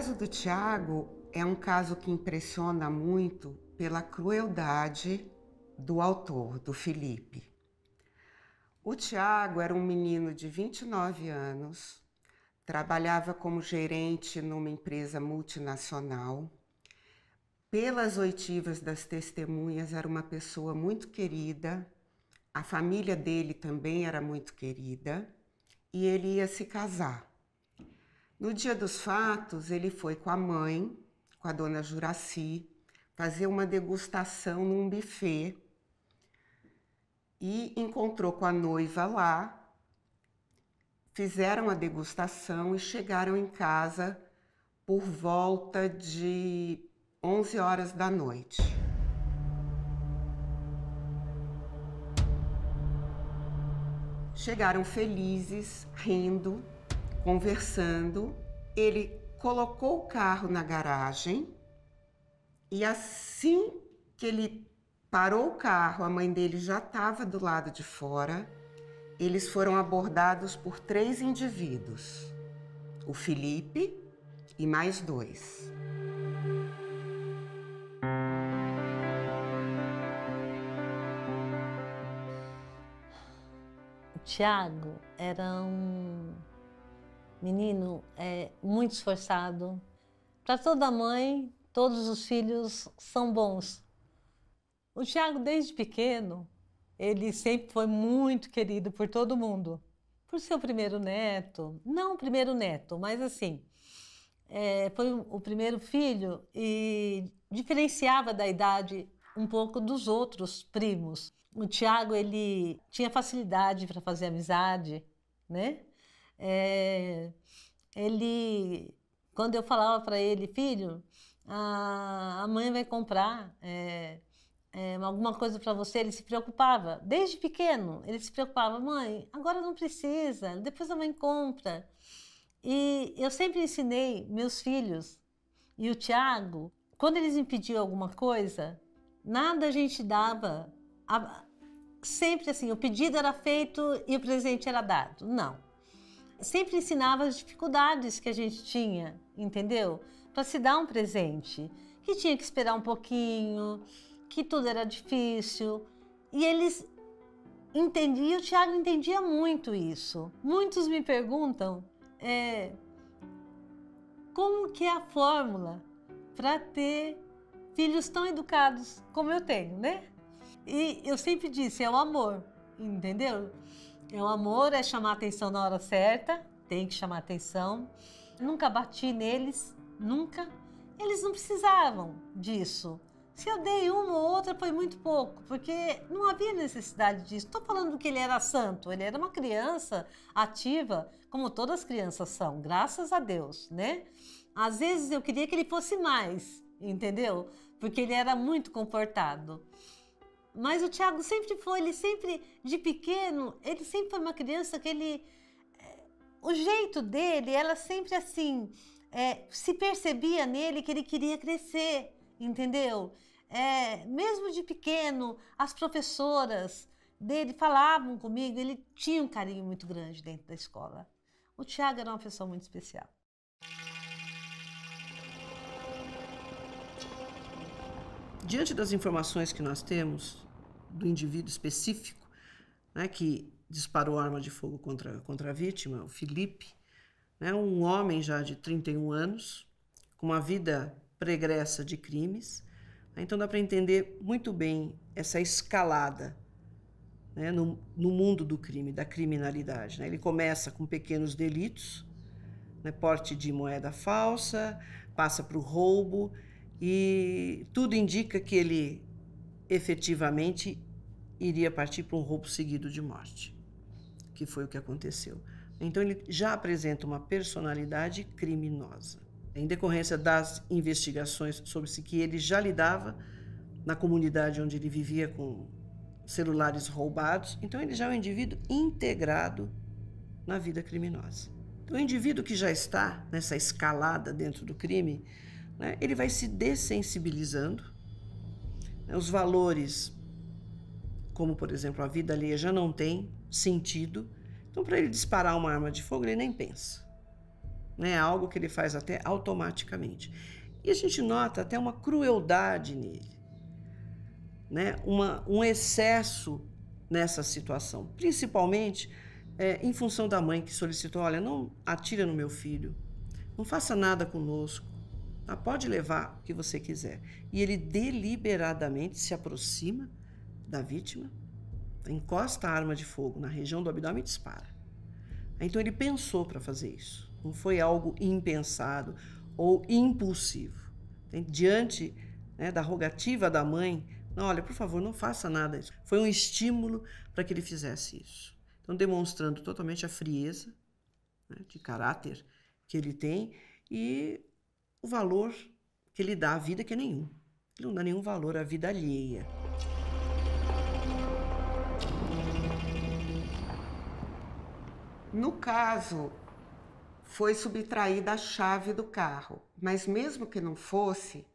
caso do Tiago é um caso que impressiona muito pela crueldade do autor, do Felipe. O Tiago era um menino de 29 anos, trabalhava como gerente numa empresa multinacional. Pelas oitivas das testemunhas, era uma pessoa muito querida, a família dele também era muito querida, e ele ia se casar. No dia dos fatos, ele foi com a mãe, com a dona Juraci, fazer uma degustação num buffet e encontrou com a noiva lá. Fizeram a degustação e chegaram em casa por volta de 11 horas da noite. Chegaram felizes, rindo, conversando, ele colocou o carro na garagem e assim que ele parou o carro, a mãe dele já estava do lado de fora. Eles foram abordados por três indivíduos: o Felipe e mais dois. O Tiago era um menino é muito esforçado. Para toda mãe, todos os filhos são bons. O Tiago, desde pequeno, ele sempre foi muito querido por todo mundo. Por ser o primeiro neto, não o primeiro neto, mas assim, é, foi o primeiro filho e diferenciava da idade um pouco dos outros primos. O Tiago, ele tinha facilidade para fazer amizade, né? É, ele, quando eu falava para ele, filho, a, a, mãe vai comprar é, é, alguma coisa para você, ele se preocupava. Desde pequeno, ele se preocupava, mãe, agora não precisa, depois a mãe compra. E eu sempre ensinei meus filhos e o Tiago, quando eles me pediam alguma coisa, nada a gente dava. A, sempre assim, o pedido era feito e o presente era dado. Não sempre ensinava as dificuldades que a gente tinha, entendeu? Para se dar um presente, que tinha que esperar um pouquinho, que tudo era difícil. E eles entendiam, o Tiago entendia muito isso. Muitos me perguntam é, como que é a fórmula para ter filhos tão educados como eu tenho, né? E eu sempre disse, é o amor, entendeu? É o amor, é chamar atenção na hora certa, tem que chamar atenção. Nunca bati neles, nunca. Eles não precisavam disso. Se eu dei uma ou outra, foi muito pouco, porque não havia necessidade disso. Estou falando que ele era santo, ele era uma criança ativa, como todas as crianças são, graças a Deus, né? Às vezes eu queria que ele fosse mais, entendeu? Porque ele era muito comportado. Mas o Tiago sempre foi, ele sempre, de pequeno, ele sempre foi uma criança que ele. Eh, o jeito dele, ela sempre assim. É, se percebia nele que ele queria crescer, entendeu? É, mesmo de pequeno, as professoras dele falavam comigo, ele tinha um carinho muito grande dentro da escola. O Tiago era uma pessoa muito especial. Diante das informações que nós temos, do indivíduo específico né, que disparou arma de fogo contra, contra a vítima, o Felipe, né, um homem já de 31 anos, com uma vida pregressa de crimes. Né. Então dá para entender muito bem essa escalada né, no, no, mundo do crime, da criminalidade. Né? Ele começa com pequenos delitos, né, porte de moeda falsa, passa para o roubo, e tudo indica que ele efetivamente iria partir para um roubo seguido de morte, que foi o que aconteceu. Então ele já apresenta uma personalidade criminosa. Em decorrência das investigações sobre se que ele já lidava na comunidade onde ele vivia com celulares roubados, então ele já é um indivíduo integrado na vida criminosa. Então, o indivíduo que já está nessa escalada dentro do crime, né, ele vai se dessensibilizando os valores, como por exemplo a vida alheia, já não tem sentido. Então, para ele disparar uma arma de fogo, ele nem pensa. Né? É algo que ele faz até automaticamente. E a gente nota até uma crueldade nele, né? Uma, um excesso nessa situação, principalmente é, em função da mãe que solicitou: olha, não atira no meu filho, não faça nada conosco, ah, pode levar o que você quiser. E ele deliberadamente se aproxima da vítima, encosta a arma de fogo na região do abdômen e dispara. Ah, então ele pensou para fazer isso. Não foi algo impensado ou impulsivo. Diante né, da rogativa da mãe, não, olha, por favor, não faça nada. Disso. Foi um estímulo para que ele fizesse isso. Então, demonstrando totalmente a frieza né, de caráter que ele tem e o valor que ele dá à vida, que é nenhum. Ele não dá nenhum valor à vida alheia. No caso, foi subtraída a chave do carro, mas mesmo que não fosse,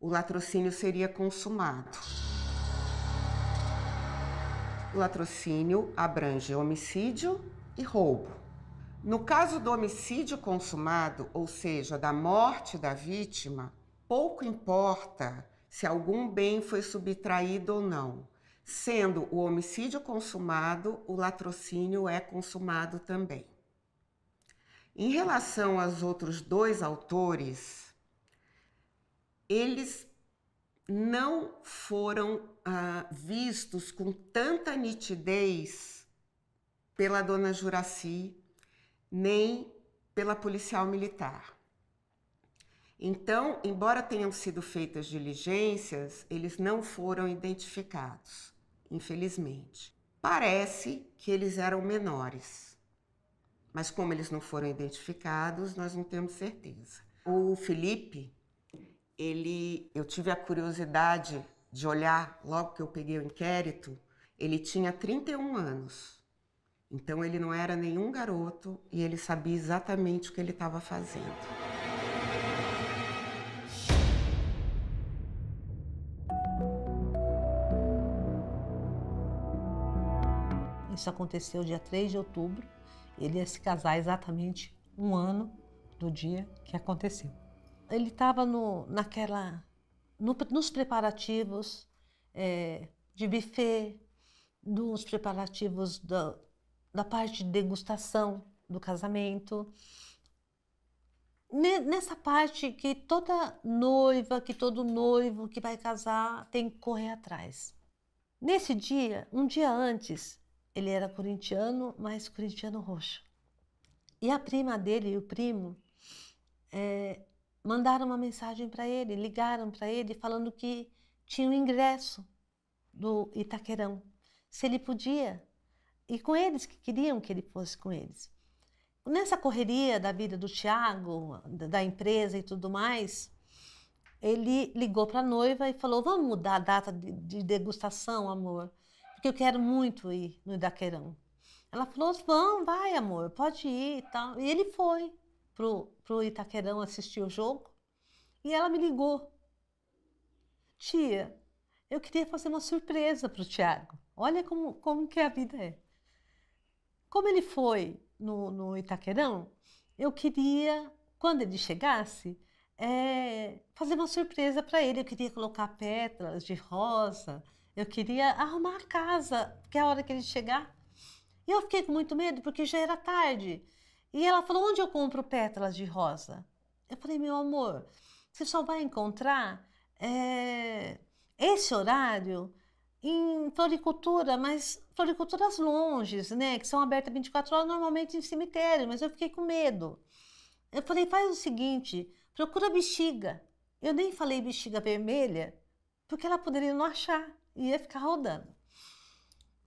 o latrocínio seria consumado. O latrocínio abrange homicídio e roubo. No caso do homicídio consumado, ou seja, da morte da vítima, pouco importa se algum bem foi subtraído ou não. Sendo o homicídio consumado, o latrocínio é consumado também. Em relação aos outros dois autores, eles não foram ah, vistos com tanta nitidez pela dona Juraci nem pela policial militar. Então, embora tenham sido feitas diligências, eles não foram identificados, infelizmente. Parece que eles eram menores, mas como eles não foram identificados, nós não temos certeza. O Felipe, ele, eu tive a curiosidade de olhar logo que eu peguei o inquérito, ele tinha 31 anos. Então ele não era nenhum garoto e ele sabia exatamente o que ele estava fazendo. Isso aconteceu dia 3 de outubro. Ele ia se casar exatamente um ano do dia que aconteceu. Ele estava no, naquela, no, nos preparativos é, de buffet, nos preparativos da, da parte de degustação do casamento. Nessa parte que toda noiva, que todo noivo que vai casar tem que correr atrás. Nesse dia, um dia antes, ele era corintiano, mas corintiano roxo. E a prima dele e o primo é, mandaram uma mensagem para ele, ligaram para ele falando que tinha o um ingresso do Itaquerão, se ele podia e com eles que queriam que ele fosse com eles. Nessa correria da vida do Tiago, da empresa e tudo mais, ele ligou para a noiva e falou: Vamos mudar a data de degustação, amor, porque eu quero muito ir no Itaquerão. Ela falou: Vamos, vai, amor, pode ir e tal. E ele foi pro, pro Itaquerão assistir o jogo e ela me ligou: Tia, eu queria fazer uma surpresa para o Tiago. Olha como, como que a vida é. Como ele foi no, no Itaquerão, eu queria, quando ele chegasse, é, fazer uma surpresa para ele. Eu queria colocar pétalas de rosa, eu queria arrumar a casa, porque é a hora que ele chegar. E eu fiquei com muito medo, porque já era tarde. E ela falou: onde eu compro pétalas de rosa? Eu falei: meu amor, você só vai encontrar é, esse horário em floricultura, mas floriculturas longes, né? Que são abertas 24 horas normalmente em cemitério, mas eu fiquei com medo. Eu falei, faz o seguinte, procura bexiga. Eu nem falei bexiga vermelha, porque ela poderia não achar e ia ficar rodando.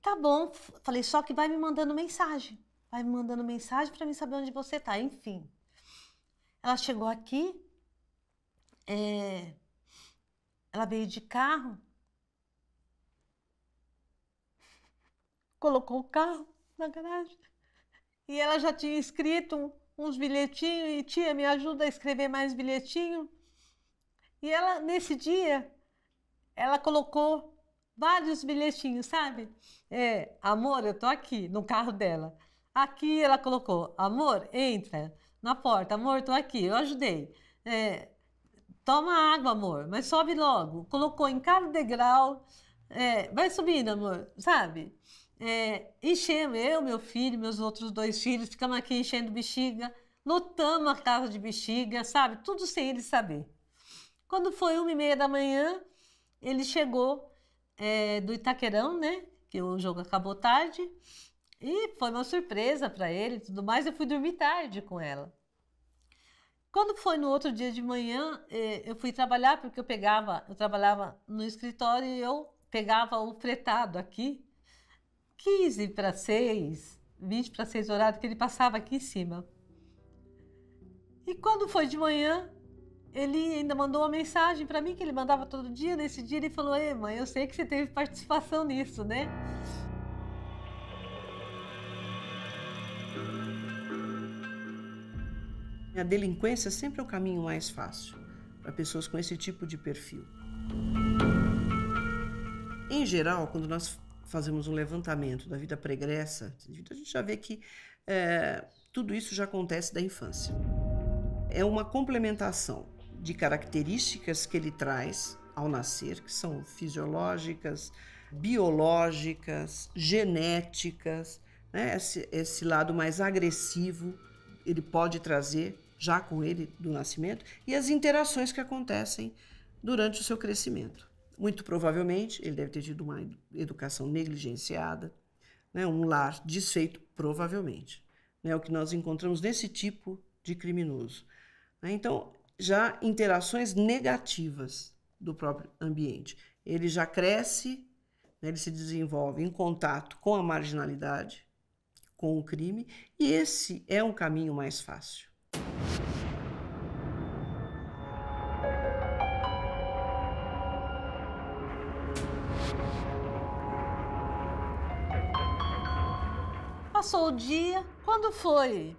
Tá bom, falei, só que vai me mandando mensagem. Vai me mandando mensagem para mim saber onde você tá, enfim. Ela chegou aqui, é... ela veio de carro, colocou o carro na garagem. E ela já tinha escrito uns bilhetinhos e tia, me ajuda a escrever mais bilhetinho. E ela, nesse dia, ela colocou vários bilhetinhos, sabe? É, amor, eu tô aqui, no carro dela. Aqui ela colocou, amor, entra na porta, amor, tô aqui, eu ajudei. É, toma água, amor, mas sobe logo. Colocou em cada degrau, é, vai subindo, amor, sabe? É, enchemos, eu, meu filho, meus outros dois filhos, ficamos aqui enchendo bexiga, lotamos a casa de bexiga, sabe? Tudo sem ele saber. Quando foi uma e meia da manhã, ele chegou é, do Itaquerão, né? Que o jogo acabou tarde. E foi uma surpresa para ele e tudo mais. Eu fui dormir tarde com ela. Quando foi no outro dia de manhã, é, eu fui trabalhar porque eu pegava, eu trabalhava no escritório e eu pegava o fretado aqui 15 para 6, 20 para 6 horário que ele passava aqui em cima. E quando foi de manhã, ele ainda mandou uma mensagem para mim que ele mandava todo dia. Nesse dia ele falou: "Ei, mãe, eu sei que você teve participação nisso, né?" A delinquência sempre é o caminho mais fácil para pessoas com esse tipo de perfil. Em geral, quando nós fazemos um levantamento da vida pregressa, a gente já vê que é, tudo isso já acontece da infância. É uma complementação de características que ele traz ao nascer, que são fisiológicas, biológicas, genéticas, né? esse, esse lado mais agressivo ele pode trazer já com ele do nascimento e as interações que acontecem durante o seu crescimento. Muito provavelmente, ele deve ter tido uma educação negligenciada, né, um lar desfeito, provavelmente. Né, o que nós encontramos nesse tipo de criminoso. Né. Então, já interações negativas do próprio ambiente. Ele já cresce, né, ele se desenvolve em contato com a marginalidade, com o crime, e esse é um caminho mais fácil. Passou o dia, quando foi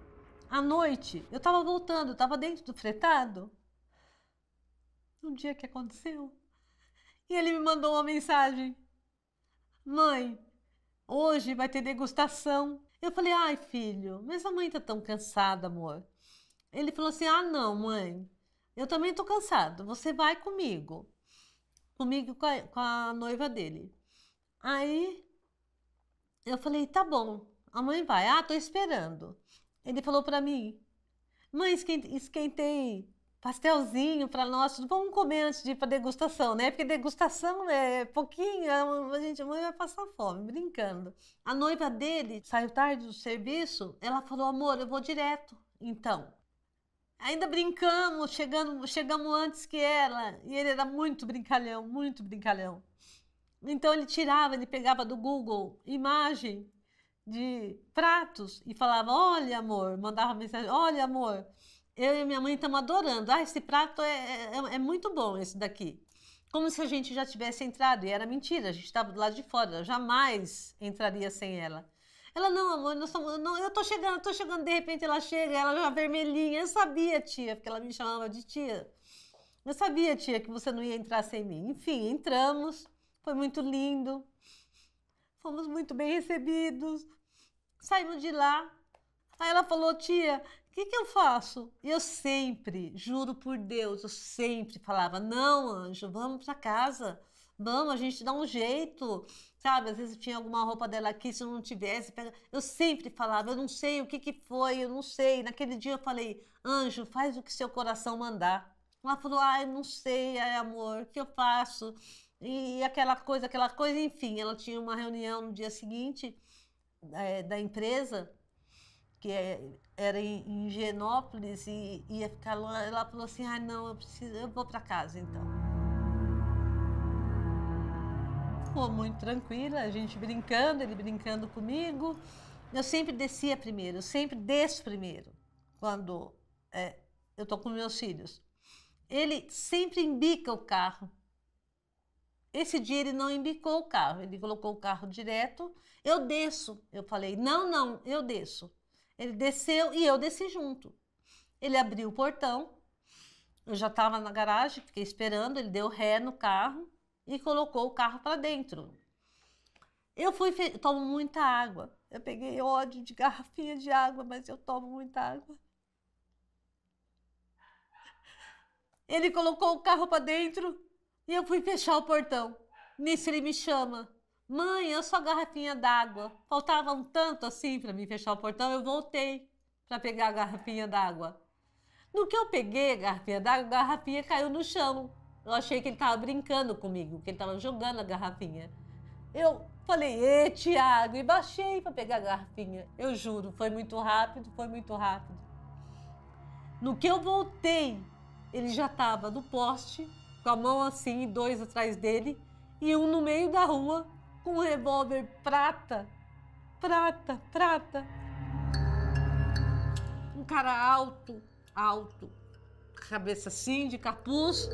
a noite, eu estava voltando, estava dentro do fretado. Um dia que aconteceu, e ele me mandou uma mensagem: Mãe, hoje vai ter degustação. Eu falei: Ai, filho, mas a mãe tá tão cansada, amor. Ele falou assim: Ah, não, mãe, eu também tô cansado. Você vai comigo. Comigo com a, com a noiva dele. Aí eu falei: Tá bom. A mãe vai, ah, tô esperando. Ele falou para mim, mãe, esquentei pastelzinho para nós, vamos comer antes de ir para degustação, né? Porque degustação é pouquinho, é a gente a mãe vai passar fome, brincando. A noiva dele saiu tarde do serviço, ela falou: "Amor, eu vou direto". Então, ainda brincamos, chegando, chegamos antes que ela, e ele era muito brincalhão, muito brincalhão. Então ele tirava, ele pegava do Google imagem de pratos e falava: Olha, amor, mandava mensagem: Olha, amor, eu e minha mãe estamos adorando. Ah, esse prato é, é, é, é, muito bom, esse daqui. Como se a gente já tivesse entrado. E era mentira, a gente estava do lado de fora, jamais entraria sem ela. Ela, não, amor, nós não, eu tô chegando, tô chegando. De repente ela chega, ela já vermelhinha. Eu sabia, tia, porque ela me chamava de tia. Eu sabia, tia, que você não ia entrar sem mim. Enfim, entramos, foi muito lindo, fomos muito bem recebidos. Saímos de lá. Aí ela falou, tia, o que, que eu faço? E eu sempre, juro por Deus, eu sempre falava, não, anjo, vamos para casa. Vamos, a gente dá um jeito, sabe? Às vezes tinha alguma roupa dela aqui, se eu não tivesse, pega... eu sempre falava, eu não sei o que, que foi, eu não sei. Naquele dia eu falei, anjo, faz o que seu coração mandar. Ela falou, ai, não sei, ai, amor, o que eu faço? e aquela coisa, aquela coisa, enfim, ela tinha uma reunião no dia seguinte é, da empresa, que é, era em, em Genópolis, e ia ficar lá. Ela falou assim: ah, não, eu, preciso, eu vou para casa então. Ficou muito tranquila, a gente brincando, ele brincando comigo. Eu sempre descia primeiro, eu sempre desço primeiro quando é, eu estou com meus filhos. Ele sempre embica o carro esse dia ele não embicou o carro, ele colocou o carro direto. Eu desço. Eu falei: não, não, eu desço. Ele desceu e eu desci junto. Ele abriu o portão, eu já estava na garagem, fiquei esperando, ele deu ré no carro e colocou o carro para dentro. Eu fui, tomo muita água. Eu peguei ódio de garrafinha de água, mas eu tomo muita água. Ele colocou o carro para dentro e eu fui fechar o portão. Nisso ele me chama. Mãe, eu sou a garrafinha d'água. Faltava um tanto assim para me fechar o portão. Eu voltei para pegar a garrafinha d'água. No que eu peguei a garrafinha d'água, a garrafinha caiu no chão. Eu achei que ele estava brincando comigo, que ele estava jogando a garrafinha. Eu falei, ê, Tiago, e baixei para pegar a garrafinha. Eu juro, foi muito rápido, foi muito rápido. No que eu voltei, ele já estava no poste com a mão assim, dois atrás dele, e um no meio da rua com um revólver prata, prata, prata. Um cara alto, alto, cabeça assim, de capuz.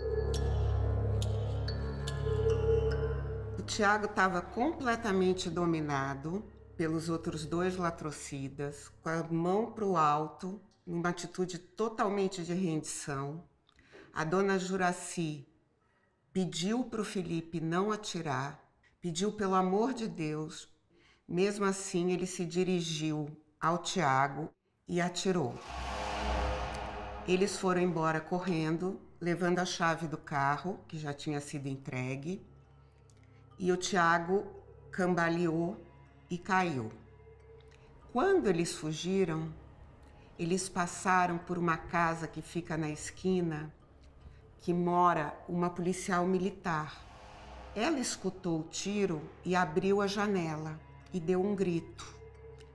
O Tiago estava completamente dominado pelos outros dois latrocidas, com a mão para o alto, numa atitude totalmente de rendição. A dona Juraci pediu para o Felipe não atirar, pediu pelo amor de Deus. Mesmo assim, ele se dirigiu ao Tiago e atirou. Eles foram embora correndo, levando a chave do carro, que já tinha sido entregue, e o Tiago cambaleou e caiu. Quando eles fugiram, eles passaram por uma casa que fica na esquina que mora uma policial militar. Ela escutou o tiro e abriu a janela e deu um grito.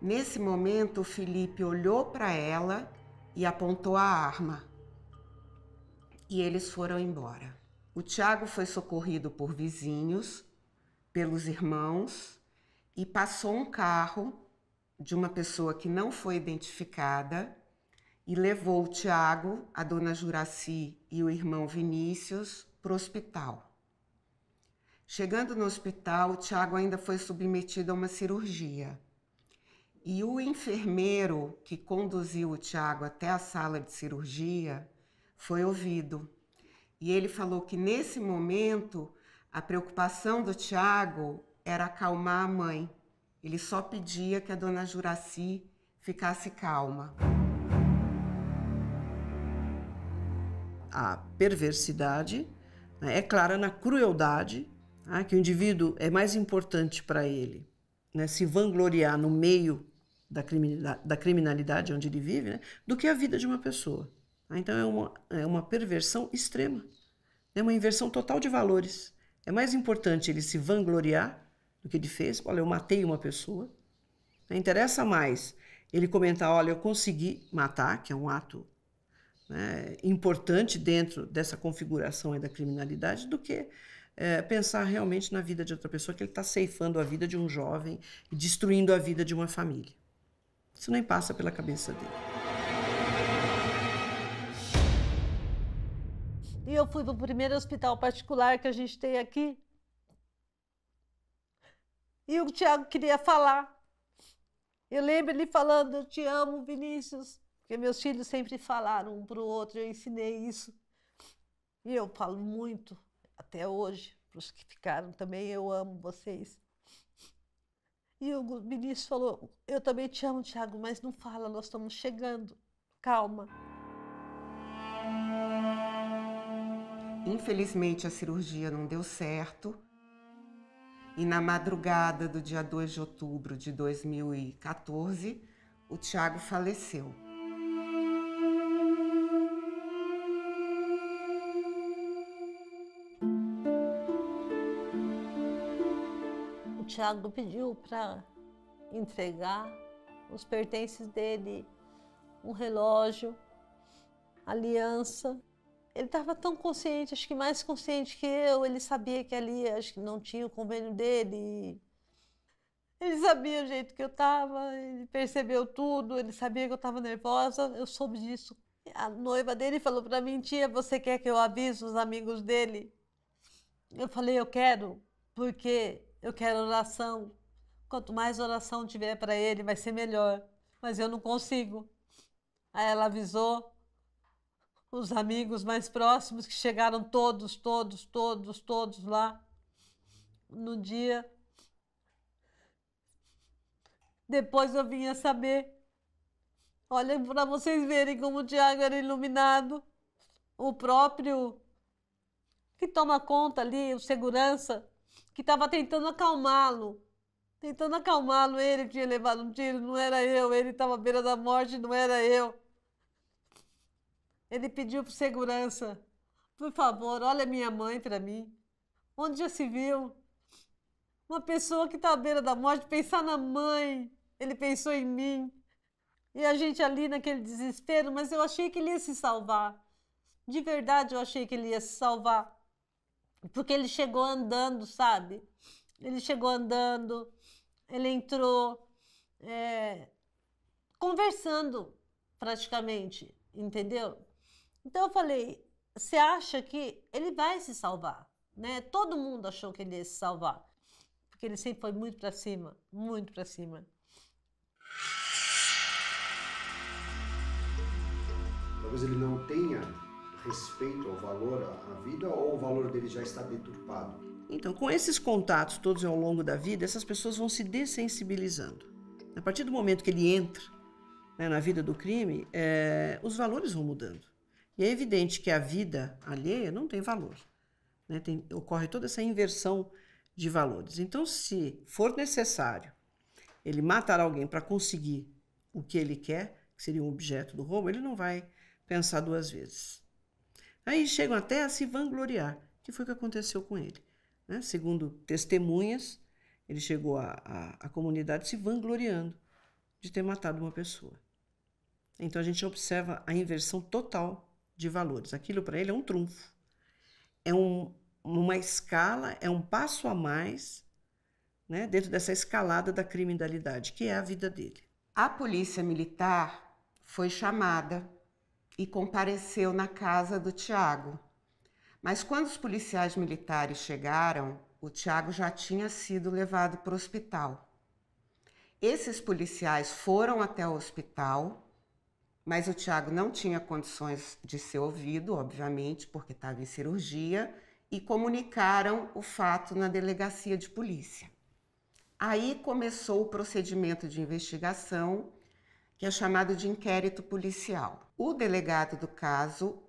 Nesse momento, o Felipe olhou para ela e apontou a arma. E eles foram embora. O Tiago foi socorrido por vizinhos, pelos irmãos e passou um carro de uma pessoa que não foi identificada e levou o Tiago, a dona Juraci e o irmão Vinícius para o hospital. Chegando no hospital, o Tiago ainda foi submetido a uma cirurgia. E o enfermeiro que conduziu o Tiago até a sala de cirurgia foi ouvido. E ele falou que nesse momento a preocupação do Tiago era acalmar a mãe. Ele só pedia que a dona Juraci ficasse calma. a perversidade né, é clara na crueldade, né, que o indivíduo é mais importante para ele né, se vangloriar no meio da criminalidade, da criminalidade onde ele vive né? do que a vida de uma pessoa. Né? Então é uma, é uma perversão extrema, né? é uma inversão total de valores. É mais importante ele se vangloriar do que ele fez. Olha, eu matei uma pessoa. Interessa mais ele comentar: olha, eu consegui matar, que é um ato né, importante dentro dessa configuração da criminalidade do que é, pensar realmente na vida de outra pessoa, que ele está ceifando a vida de um jovem e destruindo a vida de uma família. Isso nem passa pela cabeça dele. E eu fui para o primeiro hospital particular que a gente tem aqui. E o Tiago queria falar. Eu lembro ele falando: Eu te amo, Vinícius. Porque meus filhos sempre falaram um para o outro, eu ensinei isso. E eu falo muito, até hoje, para os que ficaram também, eu amo vocês. E o ministro falou: Eu também te amo, Tiago, mas não fala, nós estamos chegando. Calma. Infelizmente, a cirurgia não deu certo. E na madrugada do dia 2 de outubro de 2014, o Tiago faleceu. Tiago pediu para entregar os pertences dele, um relógio, aliança. Ele estava tão consciente, acho que mais consciente que eu, ele sabia que ali acho que não tinha o convênio dele. Ele sabia o jeito que eu estava, ele percebeu tudo, ele sabia que eu estava nervosa, eu soube disso. A noiva dele falou para mim, tia, você quer que eu avise os amigos dele? Eu falei, eu quero, porque eu quero oração. Quanto mais oração tiver para ele, vai ser melhor. Mas eu não consigo. Aí ela avisou os amigos mais próximos, que chegaram todos, todos, todos, todos lá no dia. Depois eu vim a saber. Olha, para vocês verem como o Tiago era iluminado, o próprio que toma conta ali, o segurança, que estava tentando acalmá-lo. Tentando acalmá-lo, ele tinha levado um tiro, não era eu. Ele estava à beira da morte, não era eu. Ele pediu por segurança. Por favor, olha minha mãe para mim. Onde já se viu? Uma pessoa que está à beira da morte, pensar na mãe. Ele pensou em mim. E a gente ali naquele desespero, mas eu achei que ele ia se salvar. De verdade, eu achei que ele ia se salvar. Porque ele chegou andando, sabe? Ele chegou andando, ele entrou é, conversando praticamente, entendeu? Então eu falei: você acha que ele vai se salvar? Né? Todo mundo achou que ele ia se salvar, porque ele sempre foi muito para cima, muito para cima. Talvez ele não tenha respeito ao valor à vida ou o valor dele já está deturpado? Então, com esses contatos todos ao longo da vida, essas pessoas vão se dessensibilizando. A partir do momento que ele entra né, na vida do crime, é, os valores vão mudando. E é evidente que a vida alheia não tem valor. Né? Tem, ocorre toda essa inversão de valores. Então, se for necessário ele matar alguém para conseguir o que ele quer, que seria um objeto do roubo, ele não vai pensar duas vezes. Aí chegam até a se vangloriar, que foi o que aconteceu com ele. Né? Segundo testemunhas, ele chegou à comunidade se vangloriando de ter matado uma pessoa. Então a gente observa a inversão total de valores. Aquilo para ele é um trunfo, é um, uma escala, é um passo a mais né, dentro dessa escalada da criminalidade, que é a vida dele. A polícia militar foi chamada e compareceu na casa do Tiago. Mas quando os policiais militares chegaram, o Tiago já tinha sido levado para o hospital. Esses policiais foram até o hospital, mas o Tiago não tinha condições de ser ouvido, obviamente, porque estava em cirurgia, e comunicaram o fato na delegacia de polícia. Aí começou o procedimento de investigação que é chamado de inquérito policial. O delegado do caso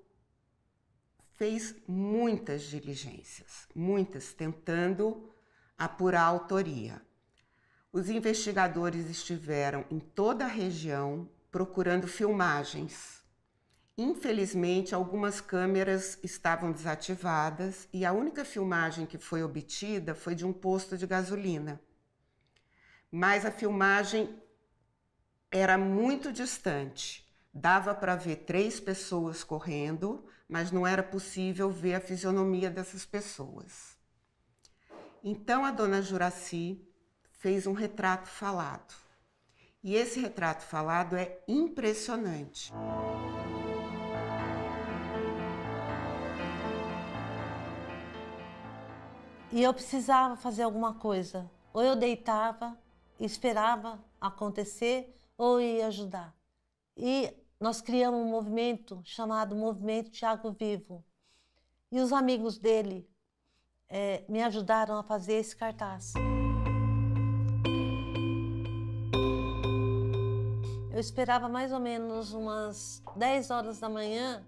fez muitas diligências, muitas, tentando apurar a autoria. Os investigadores estiveram em toda a região procurando filmagens. Infelizmente, algumas câmeras estavam desativadas e a única filmagem que foi obtida foi de um posto de gasolina. Mas a filmagem era muito distante. Dava para ver três pessoas correndo, mas não era possível ver a fisionomia dessas pessoas. Então a dona Juraci fez um retrato falado. E esse retrato falado é impressionante. E eu precisava fazer alguma coisa. Ou eu deitava, esperava acontecer, ou ir ajudar. E nós criamos um movimento chamado Movimento Tiago Vivo. E os amigos dele é, me ajudaram a fazer esse cartaz. Eu esperava mais ou menos umas 10 horas da manhã,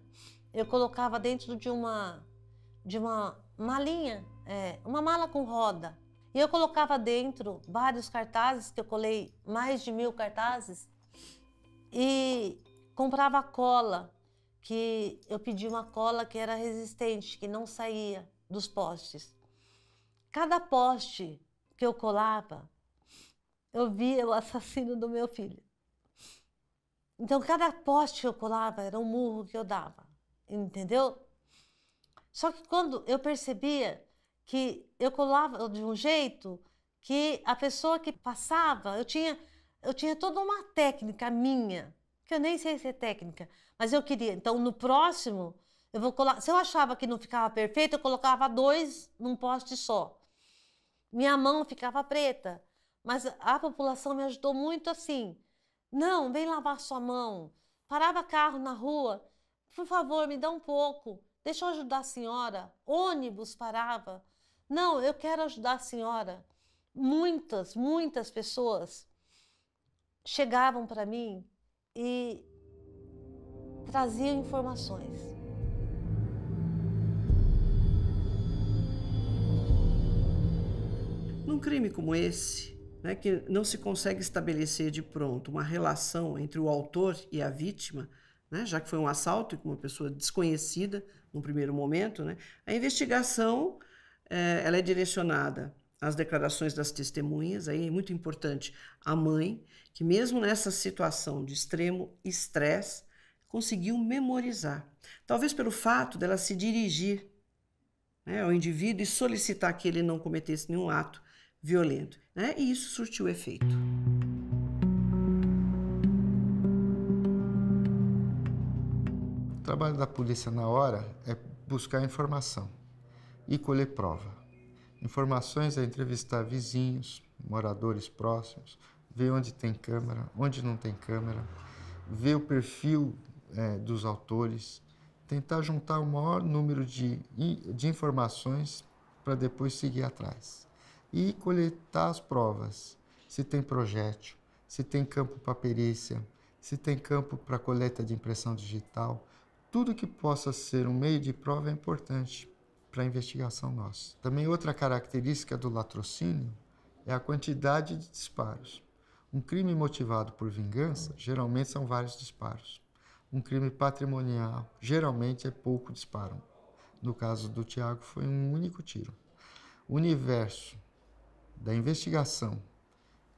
eu colocava dentro de uma, de uma malinha, é, uma mala com roda, e eu colocava dentro vários cartazes, que eu colei mais de mil cartazes, e comprava cola, que eu pedi uma cola que era resistente, que não saía dos postes. Cada poste que eu colava, eu via o assassino do meu filho. Então, cada poste que eu colava era um murro que eu dava, entendeu? Só que quando eu percebia que eu colava de um jeito que a pessoa que passava, eu tinha, eu tinha toda uma técnica minha, que eu nem sei se é técnica, mas eu queria. Então, no próximo, eu vou colar. Se eu achava que não ficava perfeito, eu colocava dois num poste só. Minha mão ficava preta. Mas a população me ajudou muito assim. Não, vem lavar sua mão. Parava carro na rua. Por favor, me dá um pouco. Deixa eu ajudar a senhora. Ônibus parava. Não, eu quero ajudar a senhora. Muitas, muitas pessoas chegavam para mim e traziam informações. Num crime como esse, né, que não se consegue estabelecer de pronto uma relação entre o autor e a vítima, né, já que foi um assalto com uma pessoa desconhecida no primeiro momento, né, a investigação é, ela é direcionada às declarações das testemunhas, aí é muito importante a mãe, que mesmo nessa situação de extremo estresse, conseguiu memorizar. Talvez pelo fato dela se dirigir né, ao indivíduo e solicitar que ele não cometesse nenhum ato violento. Né? E isso surtiu efeito. O trabalho da polícia na hora é buscar informação e colher prova. Informações a entrevistar vizinhos, moradores próximos, ver onde tem câmera, onde não tem câmera, ver o perfil é, dos autores, tentar juntar o maior número de, de informações para depois seguir atrás. E coletar as provas, se tem projétil, se tem campo para perícia, se tem campo para coleta de impressão digital, tudo que possa ser um meio de prova é importante para a investigação nossa. Também outra característica do latrocínio é a quantidade de disparos. Um crime motivado por vingança geralmente são vários disparos. Um crime patrimonial geralmente é pouco disparo. No caso do Tiago foi um único tiro. O universo da investigação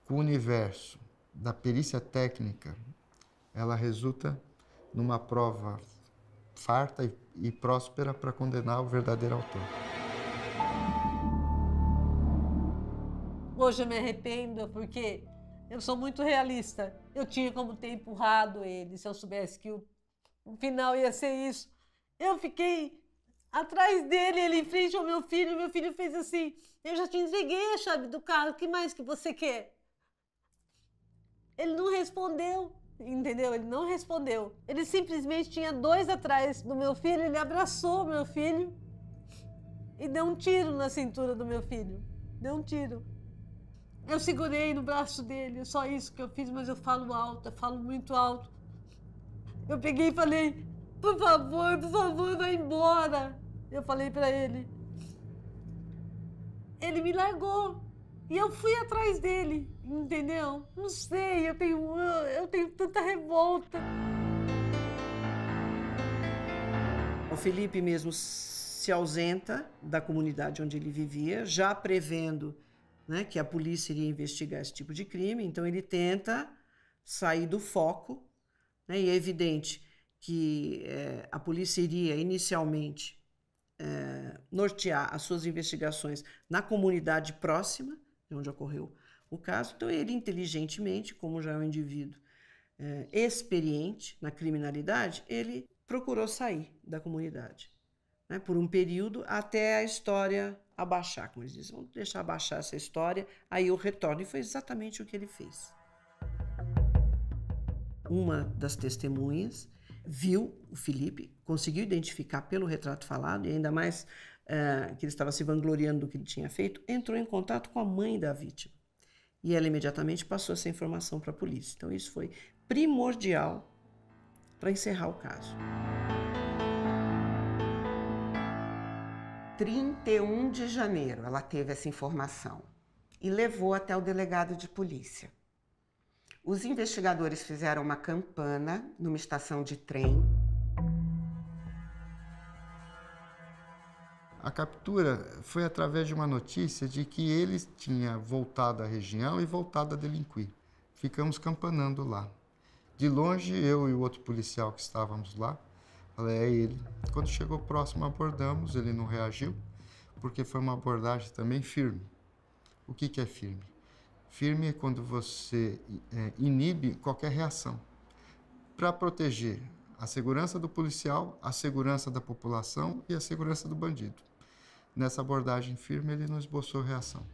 com o universo da perícia técnica, ela resulta numa prova farta e, próspera para condenar o verdadeiro autor. Hoje eu me arrependo porque eu sou muito realista. Eu tinha como ter empurrado ele se eu soubesse que o, o final ia ser isso. Eu fiquei atrás dele, ele em frente ao meu filho. Meu filho fez assim: Eu já te entreguei a chave do carro, o que mais que você quer? Ele não respondeu. Entendeu? Ele não respondeu. Ele simplesmente tinha dois atrás do meu filho, ele abraçou meu filho e deu um tiro na cintura do meu filho. Deu um tiro. Eu segurei no braço dele, é só isso que eu fiz, mas eu falo alto, eu falo muito alto. Eu peguei e falei: por favor, por favor, vai embora. Eu falei para ele. Ele me largou. E eu fui atrás dele, entendeu? Não sei, eu tenho, eu tenho tanta revolta. O Felipe mesmo se ausenta da comunidade onde ele vivia, já prevendo né, que a polícia iria investigar esse tipo de crime, então ele tenta sair do foco. Né, e é evidente que é, a polícia iria inicialmente é, nortear as suas investigações na comunidade próxima, de onde ocorreu o caso. Então, ele inteligentemente, como já é um indivíduo é, experiente na criminalidade, ele procurou sair da comunidade né, por um período até a história abaixar, como eles dizem. Vamos deixar abaixar essa história, aí eu retorno. E foi exatamente o que ele fez. Uma das testemunhas viu o Felipe, conseguiu identificar pelo retrato falado, e ainda mais eh, que ele estava se vangloriando do que ele tinha feito, entrou em contato com a mãe da vítima. E ela imediatamente passou essa informação para a polícia. Então, isso foi primordial para encerrar o caso. 31 de janeiro ela teve essa informação e levou até o delegado de polícia. Os investigadores fizeram uma campana numa estação de trem A captura foi através de uma notícia de que ele tinha voltado à região e voltado a delinquir. Ficamos campanando lá. De longe, eu e o outro policial que estávamos lá, falei, é ele. Quando chegou próximo, abordamos, ele não reagiu, porque foi uma abordagem também firme. O que, que é firme? Firme é quando você é, inibe qualquer reação para proteger a segurança do policial, a segurança da população e a segurança do bandido. Nessa abordagem firme, ele não esboçou reação.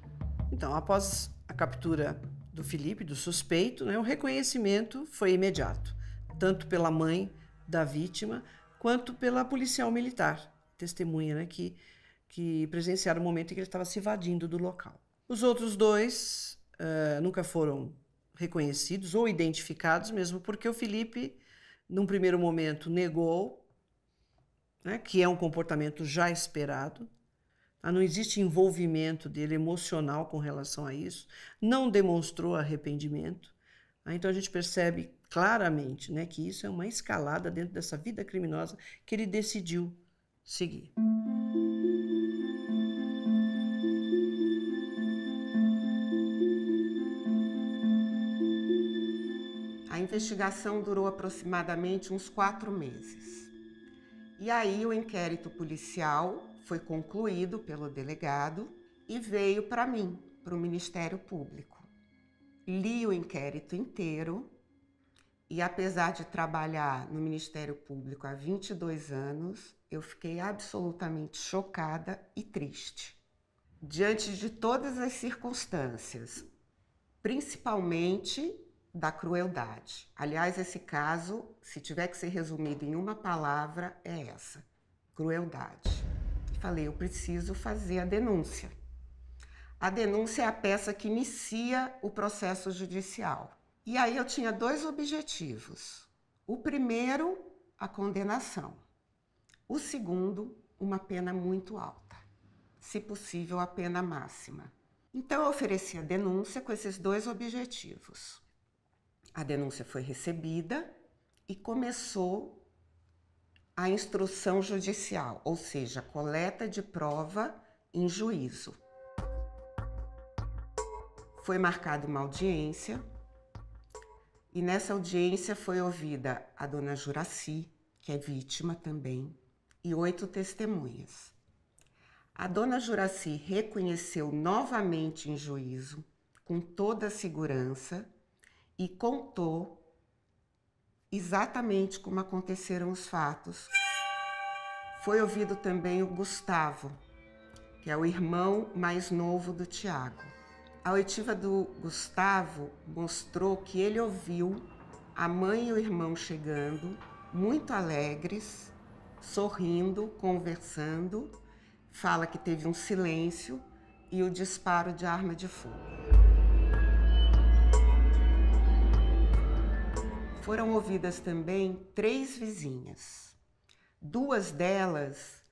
Então, após a captura do Felipe, do suspeito, né, o reconhecimento foi imediato, tanto pela mãe da vítima quanto pela policial militar, testemunha né, que, que presenciaram o momento em que ele estava se evadindo do local. Os outros dois uh, nunca foram reconhecidos ou identificados, mesmo porque o Felipe, num primeiro momento, negou, né, que é um comportamento já esperado, ah, não existe envolvimento dele emocional com relação a isso, não demonstrou arrependimento. Ah, então a gente percebe claramente né, que isso é uma escalada dentro dessa vida criminosa que ele decidiu seguir. A investigação durou aproximadamente uns quatro meses. E aí o inquérito policial foi concluído pelo delegado e veio para mim, para o Ministério Público. Li o inquérito inteiro e, apesar de trabalhar no Ministério Público há 22 anos, eu fiquei absolutamente chocada e triste. Diante de todas as circunstâncias, principalmente da crueldade. Aliás, esse caso, se tiver que ser resumido em uma palavra, é essa: crueldade. Falei, eu preciso fazer a denúncia. A denúncia é a peça que inicia o processo judicial. E aí eu tinha dois objetivos. O primeiro, a condenação. O segundo, uma pena muito alta, se possível a pena máxima. Então eu ofereci a denúncia com esses dois objetivos. A denúncia foi recebida e começou a instrução judicial, ou seja, coleta de prova em juízo. Foi marcada uma audiência e nessa audiência foi ouvida a dona Juraci, que é vítima também, e oito testemunhas. A dona Juraci reconheceu novamente em juízo, com toda a segurança, e contou exatamente como aconteceram os fatos. Foi ouvido também o Gustavo, que é o irmão mais novo do Tiago. A oitiva do Gustavo mostrou que ele ouviu a mãe e o irmão chegando, muito alegres, sorrindo, conversando. Fala que teve um silêncio e o disparo de arma de fogo. Foram ouvidas também três vizinhas. Duas delas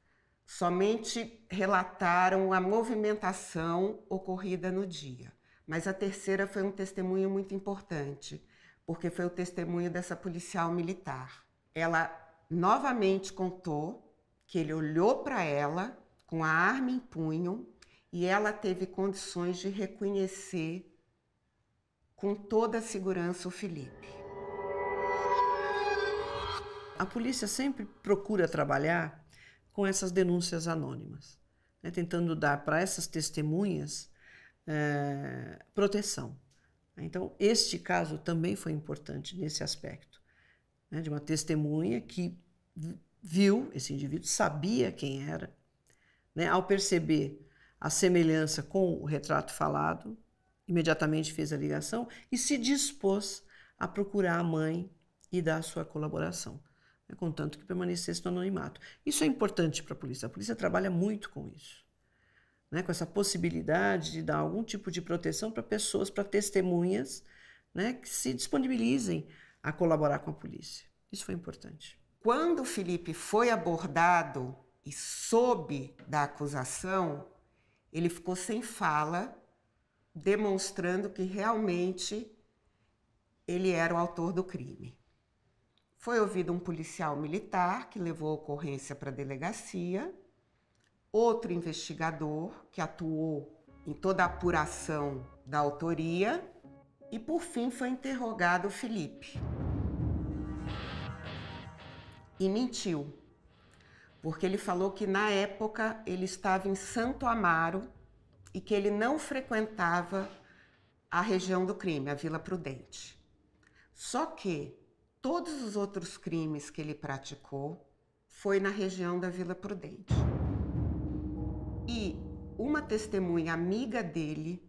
somente relataram a movimentação ocorrida no dia, mas a terceira foi um testemunho muito importante, porque foi o testemunho dessa policial militar. Ela novamente contou que ele olhou para ela com a arma em punho e ela teve condições de reconhecer com toda a segurança o Felipe a polícia sempre procura trabalhar com essas denúncias anônimas, né, tentando dar para essas testemunhas é, proteção. Então, este caso também foi importante nesse aspecto, né, de uma testemunha que viu esse indivíduo, sabia quem era, né, ao perceber a semelhança com o retrato falado, imediatamente fez a ligação e se dispôs a procurar a mãe e dar sua colaboração né, contanto que permanecesse no anonimato. Isso é importante para a polícia. A polícia trabalha muito com isso, né, com essa possibilidade de dar algum tipo de proteção para pessoas, para testemunhas, né, que se disponibilizem a colaborar com a polícia. Isso foi importante. Quando o Felipe foi abordado e soube da acusação, ele ficou sem fala, demonstrando que realmente ele era o autor do crime. Foi ouvido um policial militar que levou a ocorrência para a delegacia, outro investigador que atuou em toda a apuração da autoria e por fim foi interrogado o Felipe. E mentiu, porque ele falou que na época ele estava em Santo Amaro e que ele não frequentava a região do crime, a Vila Prudente. Só que Todos os outros crimes que ele praticou foi na região da Vila Prudente. E uma testemunha amiga dele,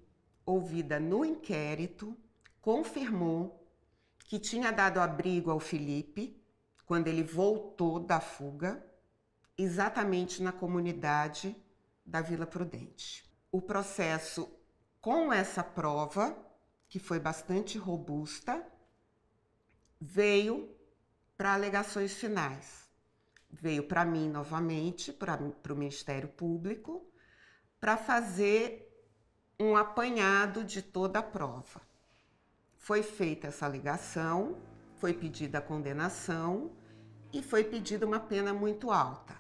ouvida no inquérito, confirmou que tinha dado abrigo ao Felipe quando ele voltou da fuga, exatamente na comunidade da Vila Prudente. O processo, com essa prova, que foi bastante robusta, veio para alegações finais. Veio para mim novamente, para o Ministério Público, para fazer um apanhado de toda a prova. Foi feita essa alegação, foi pedida a condenação e foi pedida uma pena muito alta.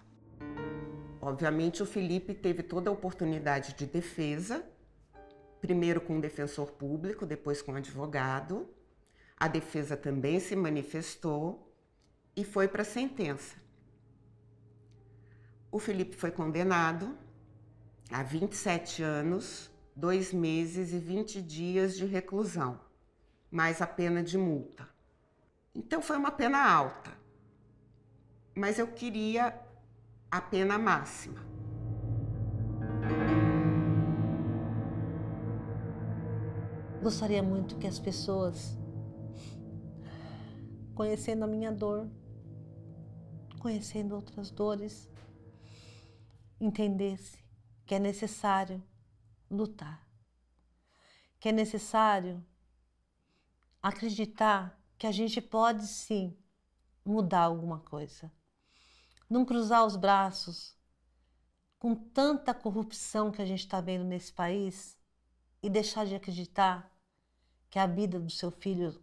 Obviamente, o Felipe teve toda a oportunidade de defesa, primeiro com o defensor público, depois com o advogado. A defesa também se manifestou e foi para a sentença. O Felipe foi condenado a 27 anos, 2 meses e 20 dias de reclusão, mais a pena de multa. Então foi uma pena alta, mas eu queria a pena máxima. Gostaria muito que as pessoas conhecendo a minha dor, conhecendo outras dores, entendesse que é necessário lutar, que é necessário acreditar que a gente pode sim mudar alguma coisa. Não cruzar os braços com tanta corrupção que a gente está vendo nesse país e deixar de acreditar que a vida do seu filho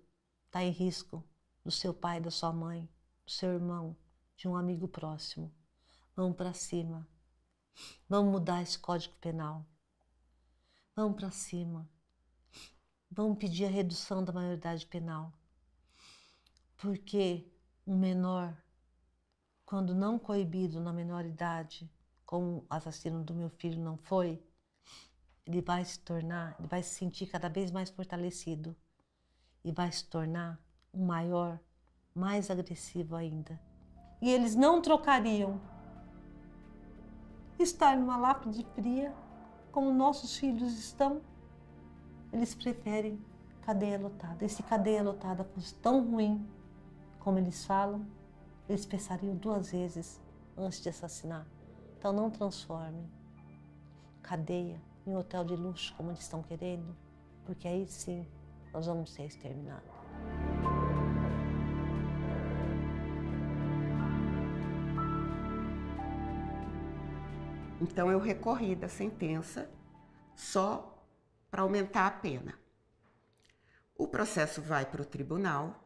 está em risco do seu pai, da sua mãe, do seu irmão, de um amigo próximo. Vamos para cima. Vamos mudar esse código penal. Vamos para cima. Vamos pedir a redução da maioridade penal. Porque um menor, quando não coibido na menoridade, como o assassino do meu filho não foi, ele vai se tornar, ele vai se sentir cada vez mais fortalecido e vai se tornar o maior, mais agressivo ainda. E eles não trocariam estar numa lápide fria, como nossos filhos estão. Eles preferem cadeia lotada. Esse cadeia lotada fosse tão ruim como eles falam, eles pensariam duas vezes antes de assassinar. Então não transforme cadeia em hotel de luxo como eles estão querendo, porque aí sim nós vamos ser exterminados. Então eu recorri da sentença só para aumentar a pena. O processo vai para o tribunal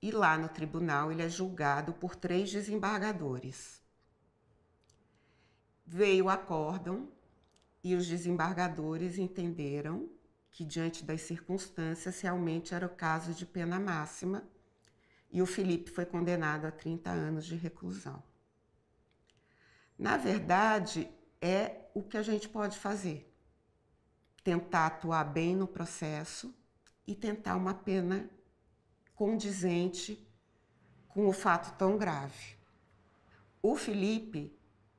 e lá no tribunal ele é julgado por três desembargadores. Veio o acórdão e os desembargadores entenderam que, diante das circunstâncias, realmente era o caso de pena máxima e o Felipe foi condenado a 30 anos de reclusão. Na verdade, é o que a gente pode fazer: tentar atuar bem no processo e tentar uma pena condizente com o fato tão grave. O Felipe,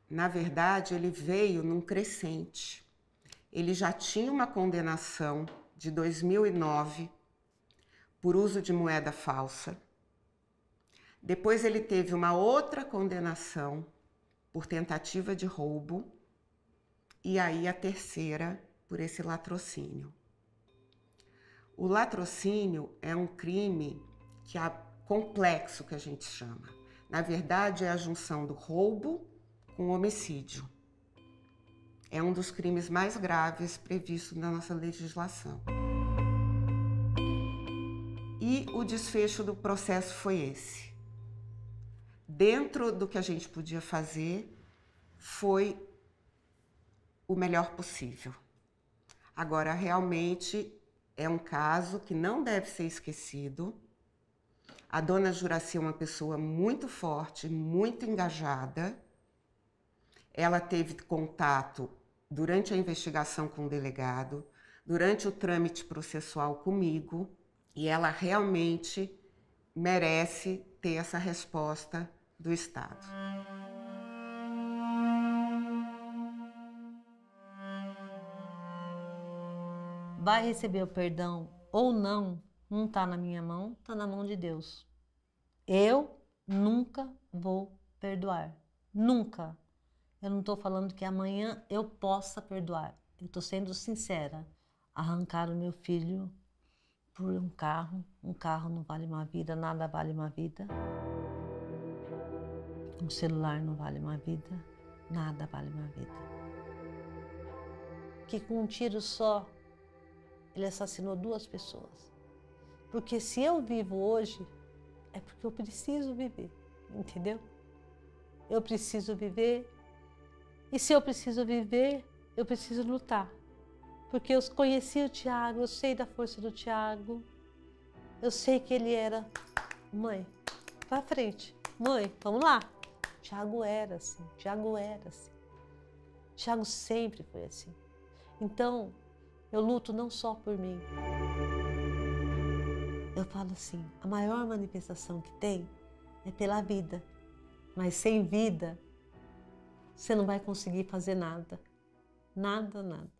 na verdade, ele veio num crescente. Ele já tinha uma condenação de 2009 por uso de moeda falsa. Depois ele teve uma outra condenação por tentativa de roubo e aí a terceira por esse latrocínio. O latrocínio é um crime que é complexo que a gente chama. Na verdade, é a junção do roubo com homicídio. É um dos crimes mais graves previstos na nossa legislação. E o desfecho do processo foi esse dentro do que a gente podia fazer, foi o melhor possível. Agora, realmente é um caso que não deve ser esquecido. A dona Juraci é uma pessoa muito forte, muito engajada. Ela teve contato durante a investigação com o delegado, durante o trâmite processual comigo, e ela realmente merece ter essa resposta do Estado. Vai receber o perdão ou não, não está na minha mão, está na mão de Deus. Eu nunca vou perdoar. Nunca. Eu não estou falando que amanhã eu possa perdoar. Eu estou sendo sincera. Arrancar o meu filho por um carro. Um carro não vale uma vida, nada vale uma vida. Um celular não vale uma vida, nada vale uma vida. Que com um tiro só, ele assassinou duas pessoas. Porque se eu vivo hoje, é porque eu preciso viver, entendeu? Eu preciso viver. E se eu preciso viver, eu preciso lutar. Porque eu conheci o Tiago, eu sei da força do Tiago. Eu sei que ele era mãe, pra frente. Mãe, vamos lá. Tiago era assim, Tiago era assim. Tiago sempre foi assim. Então, eu luto não só por mim. Eu falo assim: a maior manifestação que tem é pela vida. Mas sem vida, você não vai conseguir fazer nada. Nada, nada.